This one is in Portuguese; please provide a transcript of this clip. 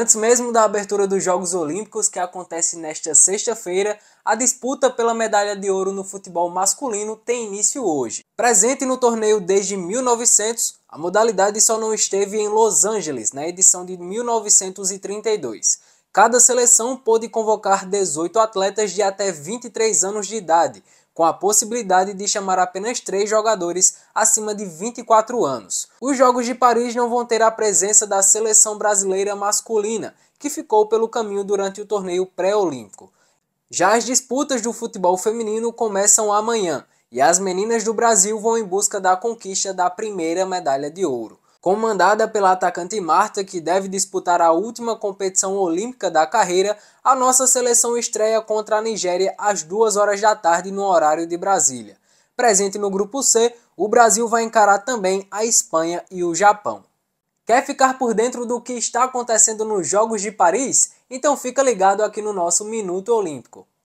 Antes mesmo da abertura dos Jogos Olímpicos, que acontece nesta sexta-feira, a disputa pela medalha de ouro no futebol masculino tem início hoje. Presente no torneio desde 1900, a modalidade só não esteve em Los Angeles na edição de 1932. Cada seleção pôde convocar 18 atletas de até 23 anos de idade, com a possibilidade de chamar apenas três jogadores acima de 24 anos. Os Jogos de Paris não vão ter a presença da seleção brasileira masculina, que ficou pelo caminho durante o torneio pré-olímpico. Já as disputas do futebol feminino começam amanhã e as meninas do Brasil vão em busca da conquista da primeira medalha de ouro. Comandada pela atacante Marta, que deve disputar a última competição olímpica da carreira, a nossa seleção estreia contra a Nigéria às 2 horas da tarde no horário de Brasília. Presente no grupo C, o Brasil vai encarar também a Espanha e o Japão. Quer ficar por dentro do que está acontecendo nos Jogos de Paris? Então fica ligado aqui no nosso Minuto Olímpico.